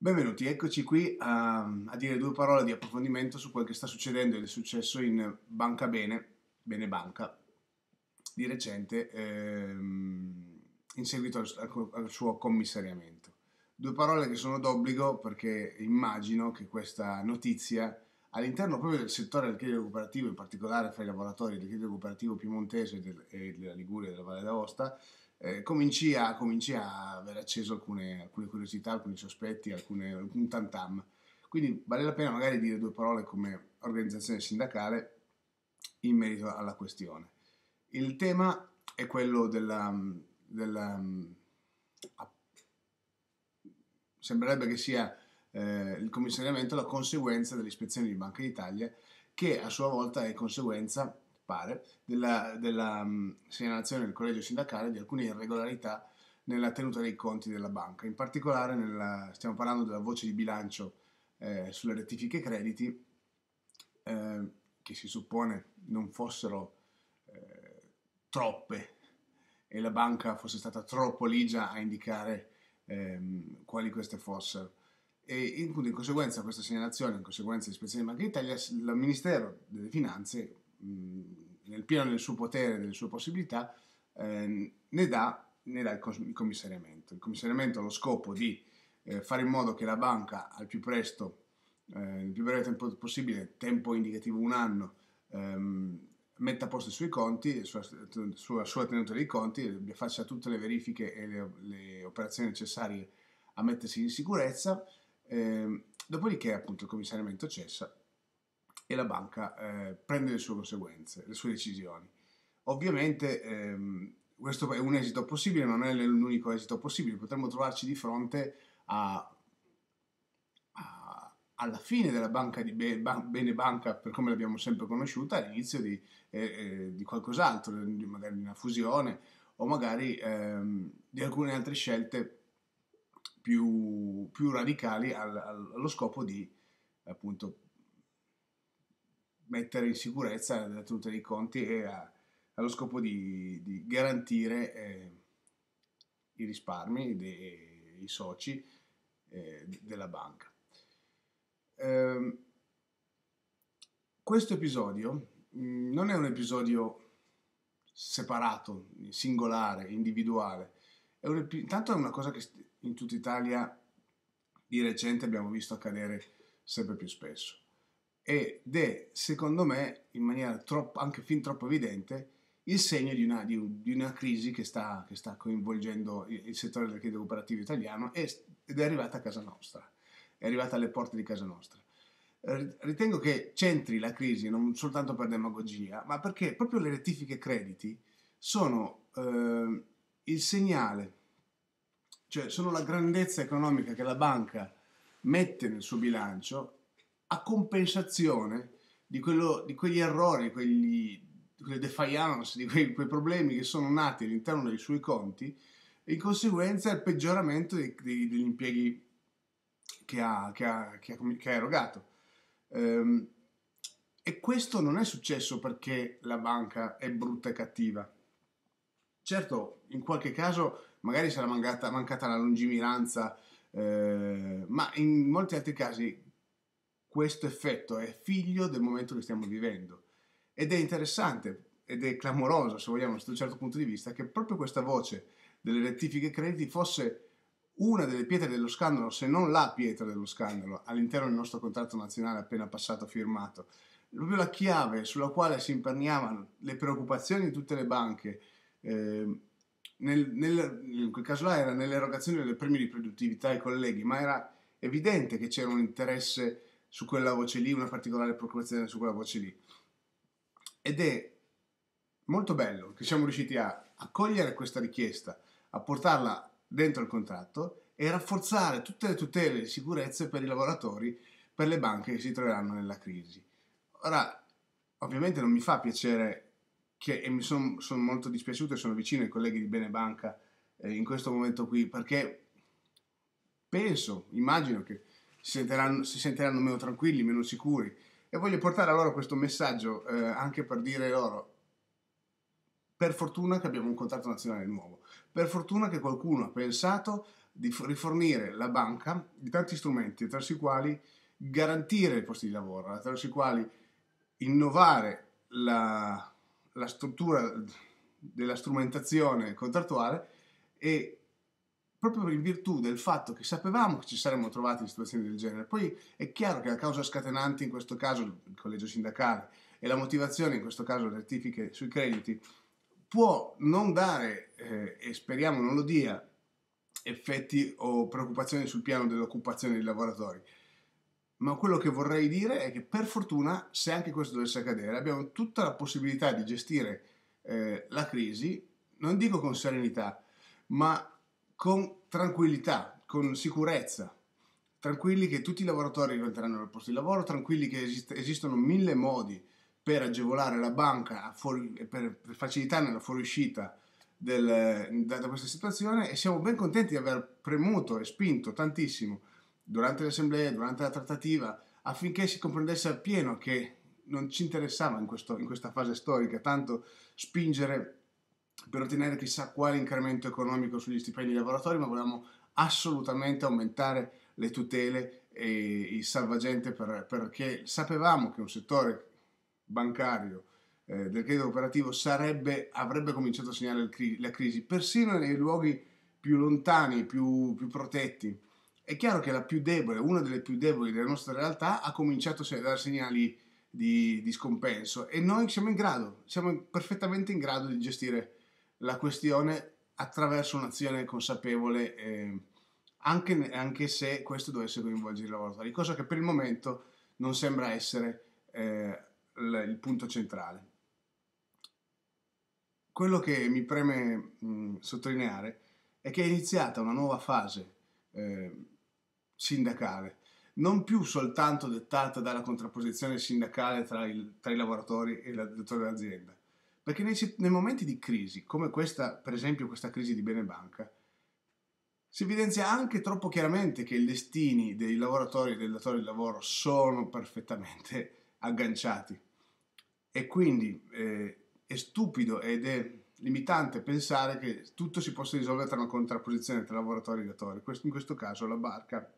Benvenuti, eccoci qui a, a, dire due parole di approfondimento su quel che sta succedendo ed è successo in Banca Bene, Bene Banca, di recente, ehm, in seguito al, al, suo commissariamento. Due parole che sono d'obbligo perché immagino che questa notizia all'interno proprio del settore del credito cooperativo, in particolare fra i lavoratori del credito cooperativo piemontese e della Liguria e della Valle d'Aosta, eh, cominci, a, cominci a aver acceso alcune, alcune curiosità, alcuni sospetti, alcune, alcun tantam. Quindi vale la pena magari dire due parole come organizzazione sindacale in merito alla questione. Il tema è quello della, della sembrerebbe che sia eh, il commissariamento la conseguenza delle ispezioni di Banca d'Italia che a sua volta è conseguenza pare, della, della mm, segnalazione del collegio sindacale di alcune irregolarità nella tenuta dei conti della banca. In particolare nella, stiamo parlando della voce di bilancio eh, sulle rettifiche crediti eh, che si suppone non fossero eh, troppe e la banca fosse stata troppo ligia a indicare ehm, quali queste fossero. E in, in conseguenza a questa segnalazione, in conseguenza di all'ispezione di Banca d'Italia, il Ministero delle Finanze nel pieno del suo potere, delle sue possibilità, eh, ne, dà, ne, dà, il commissariamento. Il commissariamento ha lo scopo di eh, fare in modo che la banca al più presto, eh, nel più breve tempo possibile, tempo indicativo un anno, ehm, metta a posto i suoi conti, sulla sua, sua, tenuta dei conti, faccia tutte le verifiche e le, le operazioni necessarie a mettersi in sicurezza, ehm, dopodiché appunto il commissariamento cessa e la banca eh, prende le sue conseguenze, le sue decisioni. Ovviamente ehm, questo è un esito possibile, ma non è l'unico esito possibile, potremmo trovarci di fronte a, a, alla fine della banca di be, ban, bene banca per come l'abbiamo sempre conosciuta, all'inizio di, eh, eh, di qualcos'altro, magari di una fusione o magari ehm, di alcune altre scelte più, più radicali al, al, allo scopo di appunto mettere in sicurezza la tenuta dei conti e a, allo scopo di, di garantire eh, i risparmi dei eh, i soci eh, della banca. Eh, questo episodio mh, mm, non è un episodio separato, singolare, individuale. È un, intanto è una cosa che in tutta Italia di recente abbiamo visto accadere sempre più spesso ed è secondo me in maniera troppo, anche fin troppo evidente il segno di una, di, di una crisi che sta, che sta, coinvolgendo il, settore del credito cooperativo italiano ed è arrivata a casa nostra, è arrivata alle porte di casa nostra. Ritengo che centri la crisi non soltanto per demagogia, ma perché proprio le rettifiche crediti sono eh, il segnale, cioè sono la grandezza economica che la banca mette nel suo bilancio a compensazione di, quello, di quegli errori, quegli, di quelle defiance, di quei, quei, problemi che sono nati all'interno dei suoi conti e in conseguenza il peggioramento dei, dei, degli impieghi che ha, che ha, che ha, che ha erogato. Um, e questo non è successo perché la banca è brutta e cattiva. Certo, in qualche caso magari sarà mancata, mancata la lungimiranza, eh, ma in molti altri casi questo effetto è figlio del momento che stiamo vivendo. Ed è interessante ed è clamoroso, se vogliamo, da un certo punto di vista, che proprio questa voce delle rettifiche crediti fosse una delle pietre dello scandalo, se non la pietra dello scandalo, all'interno del nostro contratto nazionale appena passato firmato. Proprio la chiave sulla quale si imperniavano le preoccupazioni di tutte le banche, eh, nel, nel, in quel caso là era nell'erogazione delle premi di produttività ai colleghi, ma era evidente che c'era un interesse su quella voce lì, una particolare preoccupazione su quella voce lì. Ed è molto bello che siamo riusciti a accogliere questa richiesta, a portarla dentro il contratto e rafforzare tutte le tutele e le sicurezze per i lavoratori, per le banche che si troveranno nella crisi. Ora, ovviamente non mi fa piacere che, e mi sono son molto dispiaciuto e sono vicino ai colleghi di Bene Banca eh, in questo momento qui, perché penso, immagino che si sentiranno, si sentiranno meno tranquilli, meno sicuri. E voglio portare a loro questo messaggio eh, anche per dire loro, per fortuna che abbiamo un contratto nazionale nuovo, per fortuna che qualcuno ha pensato di rifornire la banca di tanti strumenti attraverso i quali garantire i posti di lavoro, attraverso i quali innovare la, la struttura della strumentazione contrattuale e proprio in virtù del fatto che sapevamo che ci saremmo trovati in situazioni del genere. Poi è chiaro che la causa scatenante in questo caso il collegio sindacale e la motivazione in questo caso le rettifiche sui crediti può non dare, eh, e speriamo non lo dia, effetti o preoccupazioni sul piano dell'occupazione dei lavoratori. Ma quello che vorrei dire è che per fortuna, se anche questo dovesse accadere, abbiamo tutta la possibilità di gestire eh, la crisi, non dico con serenità, ma con tranquillità, con sicurezza, tranquilli che tutti i lavoratori rientreranno al posto di lavoro, tranquilli che esist- esistono mille modi per agevolare la banca, fuori, per, facilitarne la fuoriuscita del, da, da, questa situazione e siamo ben contenti di aver premuto e spinto tantissimo durante le assemblee, durante la trattativa, affinché si comprendesse appieno che non ci interessava in, questo, in questa fase storica tanto spingere per ottenere chissà quale incremento economico sugli stipendi dei lavoratori, ma volevamo assolutamente aumentare le tutele e il salvagente per, perché sapevamo che un settore bancario eh, del credito cooperativo sarebbe, avrebbe cominciato a segnare cri la crisi, persino nei luoghi più lontani, più, più protetti. È chiaro che la più debole, una delle più deboli della nostra realtà, ha cominciato a dare segnali di, di scompenso e noi siamo in grado, siamo perfettamente in grado di gestire la questione attraverso un'azione consapevole, eh, anche, anche, se questo dovesse coinvolgere i lavoratori, cosa che per il momento non sembra essere eh, il punto centrale. Quello che mi preme mh, sottolineare è che è iniziata una nuova fase eh, sindacale, non più soltanto dettata dalla contrapposizione sindacale tra, il, tra i lavoratori e il direttore dell'azienda, perché nei, nei, momenti di crisi, come questa, per esempio questa crisi di Bene Banca, si evidenzia anche troppo chiaramente che i destini dei lavoratori e dei datori di lavoro sono perfettamente agganciati. E quindi eh, è stupido ed è limitante pensare che tutto si possa risolvere tra una contrapposizione tra lavoratori e datori. Questo, in questo caso la barca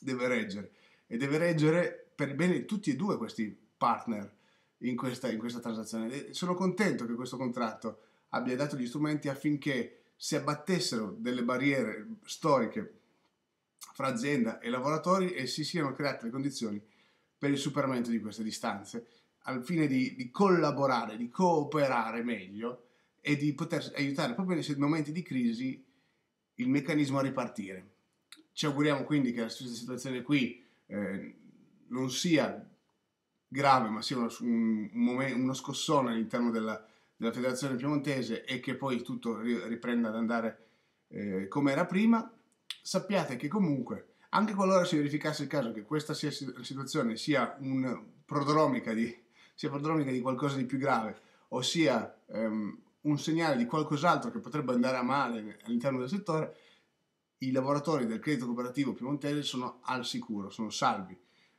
deve reggere e deve reggere per bene tutti e due questi partner in questa, in questa transazione. E sono contento che questo contratto abbia dato gli strumenti affinché si abbattessero delle barriere storiche fra azienda e lavoratori e si siano create le condizioni per il superamento di queste distanze, al fine di, di collaborare, di cooperare meglio e di poter aiutare proprio nei momenti di crisi il meccanismo a ripartire. Ci auguriamo quindi che la stessa situazione qui eh, non sia grave, ma sia uno, un, un uno scossone all'interno della, della, federazione piemontese e che poi tutto riprenda ad andare eh, come era prima, sappiate che comunque, anche qualora si verificasse il caso che questa sia, situazione sia, un prodromica di, sia prodromica di qualcosa di più grave, ossia ehm, un segnale di qualcos'altro che potrebbe andare a male all'interno del settore, i lavoratori del credito cooperativo piemontese sono al sicuro, sono salvi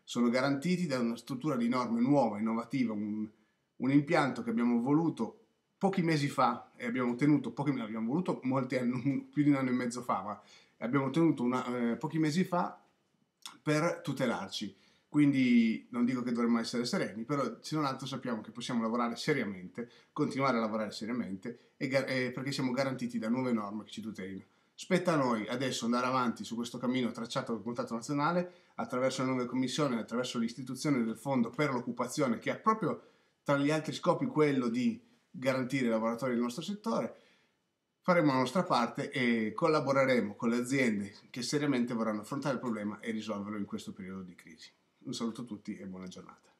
sono garantiti da una struttura di norme nuova, innovativa, un, un impianto che abbiamo voluto pochi mesi fa e abbiamo ottenuto, pochi, abbiamo voluto molti anni, più di un anno e mezzo fa, ma abbiamo ottenuto una, eh, pochi mesi fa per tutelarci. Quindi non dico che dovremmo essere sereni, però se non altro sappiamo che possiamo lavorare seriamente, continuare a lavorare seriamente, e, e eh, perché siamo garantiti da nuove norme che ci tutelino. Spetta a noi adesso andare avanti su questo cammino tracciato dal Comitato Nazionale attraverso le nuove commissioni, attraverso l'istituzione del Fondo per l'occupazione che ha proprio tra gli altri scopi quello di garantire i lavoratori del nostro settore. Faremo la nostra parte e collaboreremo con le aziende che seriamente vorranno affrontare il problema e risolverlo in questo periodo di crisi. Un saluto a tutti e buona giornata.